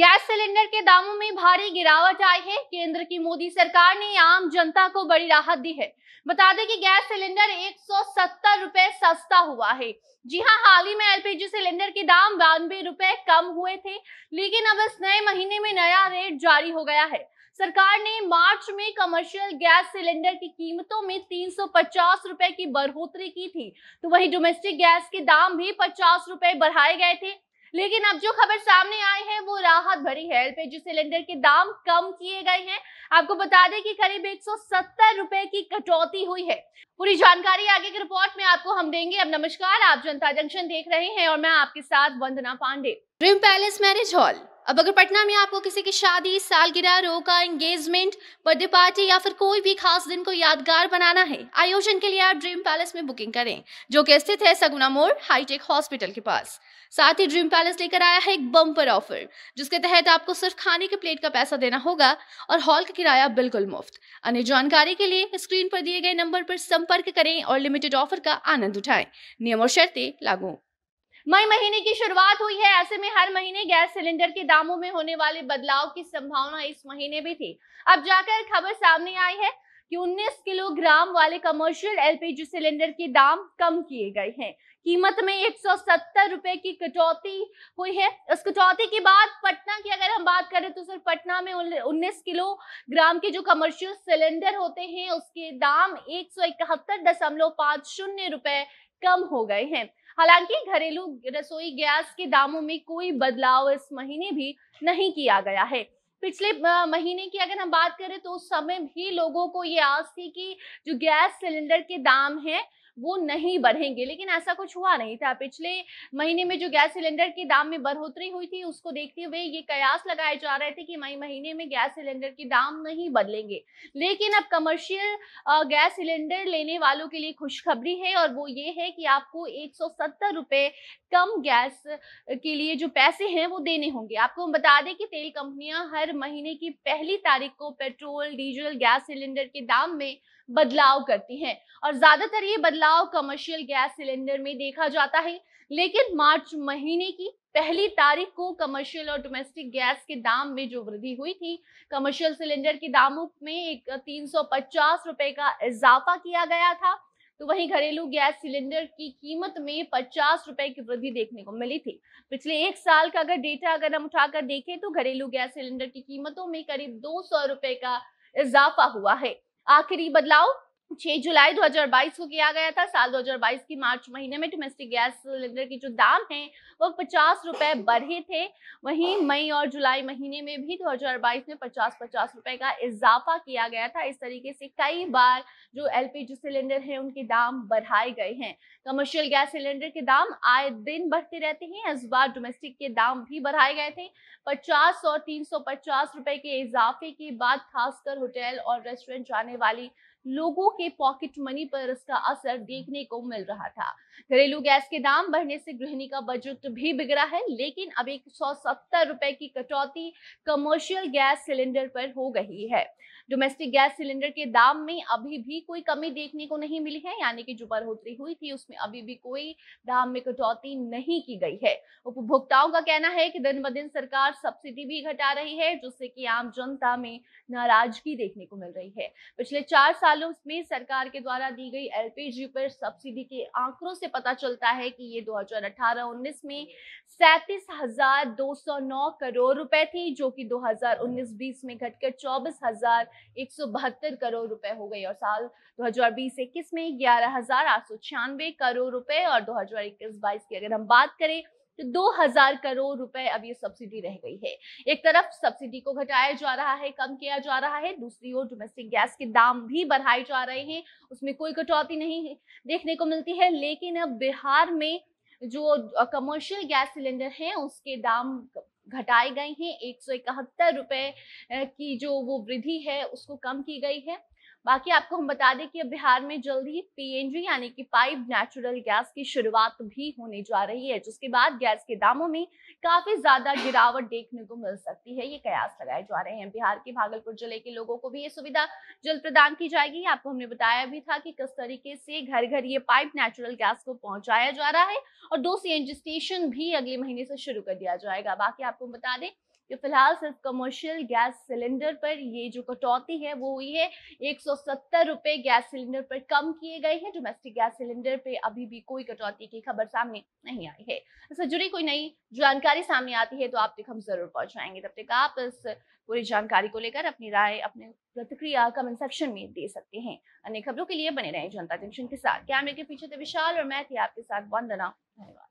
gas cylinder के दामों में भारी गिरावट आई है केंद्र की मोदी सरकार ने आम जनता को बड़ी राहत दी है बता दें कि गैस सिलेंडर 170 रुपए सस्ता हुआ है जी हां हाल ही में एलपीजी सिलेंडर के दाम बानवे रुपए कम हुए थे लेकिन अब इस नए महीने में नया रेट जारी हो गया है सरकार ने मार्च में कमर्शियल गैस सिलेंडर की कीमतों में 350 रुपए की बढ़ोतरी की थी तो वहीं डोमेस्टिक गैस के दाम भी 50 रुपए बढ़ाए गए थे लेकिन अब जो खबर सामने आई है वो राहत भरी है एलपीजी सिलेंडर के दाम कम किए गए हैं आपको बता दें कि करीब एक रुपए की कटौती हुई है पूरी जानकारी आगे की रिपोर्ट में आपको हम देंगे अब नमस्कार आप जनता जंक्शन देख रहे हैं और मैं आपके साथ Vandana Pandey dream palace marriage hall अब अगर पटना में आपको किसी की शादी सालगिरह रोका एंगेजमेंट बर्थडे पार्टी या फिर कोई भी खास दिन को यादगार बनाना है आयोजन के लिए आप ड्रीम पैलेस में बुकिंग करें जो कि स्थित है सगुना मोड़ हाईटेक हॉस्पिटल के पास साथ ही ड्रीम पैलेस लेकर आया है एक बम्पर ऑफर जिसके तहत आपको सिर्फ खाने के प्लेट का पैसा देना होगा और हॉल का किराया बिल्कुल मुफ्त अन्य जानकारी के लिए स्क्रीन पर दिए गए नंबर पर संपर्क करें और लिमिटेड ऑफर का आनंद उठाएं नियम और शर्तें लागू मई महीने की शुरुआत हुई है ऐसे में हर महीने गैस सिलेंडर के दामों में होने वाले बदलाव की संभावना इस महीने भी थी अब जाकर खबर सामने आई है कि 19 किलोग्राम वाले कमर्शियल एलपीजी सिलेंडर के दाम कम किए गए हैं कीमत में एक रुपए की कटौती हुई है इस कटौती के बाद पटना की अगर हम बात करें तो सर पटना में 19 ग्राम के जो कमर्शियल सिलेंडर होते हैं उसके दाम एक रुपए कम हो गए हैं हालांकि घरेलू रसोई गैस के दामों में कोई बदलाव इस महीने भी नहीं किया गया है पिछले महीने की अगर हम बात करें तो उस समय भी लोगों को ये आस थी कि जो गैस सिलेंडर के दाम हैं वो नहीं बढ़ेंगे लेकिन ऐसा कुछ हुआ नहीं था पिछले महीने में जो गैस सिलेंडर के दाम में बढ़ोतरी हुई थी उसको देखते हुए ये कयास लगाए जा रहे थे कि मई महीने में गैस सिलेंडर के दाम नहीं बदलेंगे लेकिन अब कमर्शियल गैस सिलेंडर लेने वालों के लिए खुशखबरी है और वो ये है कि आपको एक सौ कम गैस के लिए जो पैसे हैं वो देने होंगे आपको हम बता दें कि तेल कंपनियां हर महीने की पहली तारीख को पेट्रोल डीजल गैस सिलेंडर के दाम में बदलाव करती हैं और ज्यादातर ये बदलाव कमर्शियल गैस सिलेंडर में देखा जाता है लेकिन मार्च महीने की पहली तारीख को कमर्शियल और डोमेस्टिक गैस के दाम में जो वृद्धि हुई थी कमर्शियल सिलेंडर के दामों में एक तीन रुपए का इजाफा किया गया था तो वहीं घरेलू गैस सिलेंडर की कीमत में 50 रुपए की वृद्धि देखने को मिली थी पिछले एक साल का अगर डेटा अगर हम उठाकर देखें तो घरेलू गैस सिलेंडर की कीमतों में करीब दो सौ रुपए का इजाफा हुआ है आखिरी बदलाव छह जुलाई 2022 को किया गया था साल 2022 की मार्च महीने में डोमेस्टिक गैस सिलेंडर के जो दाम है वो पचास रुपए बढ़े थे वहीं मई और जुलाई महीने में भी 2022 में पचास पचास रुपए का इजाफा किया गया था इस तरीके से कई बार जो एलपीजी सिलेंडर है उनके दाम बढ़ाए गए हैं कमर्शियल गैस सिलेंडर के दाम आए दिन बढ़ते रहते हैं इस बार डोमेस्टिक के दाम भी बढ़ाए गए थे पचास और तीन रुपए के इजाफे के बाद खासकर होटल और रेस्टोरेंट जाने वाली लोगों के पॉकेट मनी पर इसका असर देखने को मिल रहा था घरेलू गैस के दाम बढ़ने से गृहिणी का बजट भी बिगड़ा है लेकिन अब एक सौ सत्तर रुपए की कटौती कमर्शियल गैस सिलेंडर पर हो गई है डोमेस्टिक गैस सिलेंडर के दाम में अभी भी कोई कमी देखने को नहीं मिली है यानी कि जो बढ़ोतरी हुई थी उसमें अभी भी कोई दाम में कटौती नहीं की गई है उपभोक्ताओं का कहना है कि दिन ब दिन सरकार सब्सिडी भी घटा रही है जिससे कि आम जनता में नाराजगी देखने को मिल रही है पिछले चार सालों में सरकार के द्वारा दी गई एलपीजी पर सब्सिडी के आंकड़ों से पता चलता है कि ये 2018-19 में सैतीस हजार दो सौ नौ करोड़ रुपए थी जो कि 2019-20 में घटकर चौबीस हजार एक सौ बहत्तर करोड़ रुपए हो गई और साल 2020-21 में ग्यारह हजार आठ सौ छियानवे करोड़ रुपए और 2021-22 की अगर हम बात करें तो 2000 करोड़ रुपए अब ये सब्सिडी रह गई है एक तरफ सब्सिडी को घटाया जा रहा है कम किया जा रहा है दूसरी ओर डोमेस्टिक गैस के दाम भी बढ़ाए जा रहे हैं उसमें कोई कटौती नहीं है देखने को मिलती है लेकिन अब बिहार में जो कमर्शियल गैस सिलेंडर हैं उसके दाम घटाए गए हैं एक सौ इकहत्तर रुपए की जो वो वृद्धि है उसको कम की गई है बाकी आपको हम बता दें कि अब बिहार में जल्द ही पीएनजी यानी कि पाइप नेचुरल गैस की शुरुआत भी होने जा रही है जिसके बाद गैस के दामों में काफी ज्यादा गिरावट देखने को मिल सकती है ये कयास लगाए जा रहे हैं बिहार के भागलपुर जिले के लोगों को भी ये सुविधा जल्द प्रदान की जाएगी आपको हमने बताया भी था कि किस तरीके से घर घर ये पाइप नेचुरल गैस को पहुंचाया जा रहा है और दो सी स्टेशन भी अगले महीने से शुरू कर दिया जाएगा बाकी आपको बता दें कि फिलहाल सिर्फ कमर्शियल गैस सिलेंडर पर ये जो कटौती है वो हुई है एक सौ गैस सिलेंडर पर कम किए गए हैं डोमेस्टिक गैस सिलेंडर पे अभी भी कोई कटौती की खबर सामने नहीं आई है इससे जुड़ी कोई नई जानकारी सामने आती है तो आप तक हम जरूर पहुंचाएंगे तब तक आप इस पूरी जानकारी को लेकर अपनी राय अपने प्रतिक्रिया कमेंट सेक्शन में दे सकते हैं अन्य खबरों के लिए बने रहे जनता जंक्शन के साथ कैमरे के पीछे थे विशाल और मैं थी आपके साथ वंदना धन्यवाद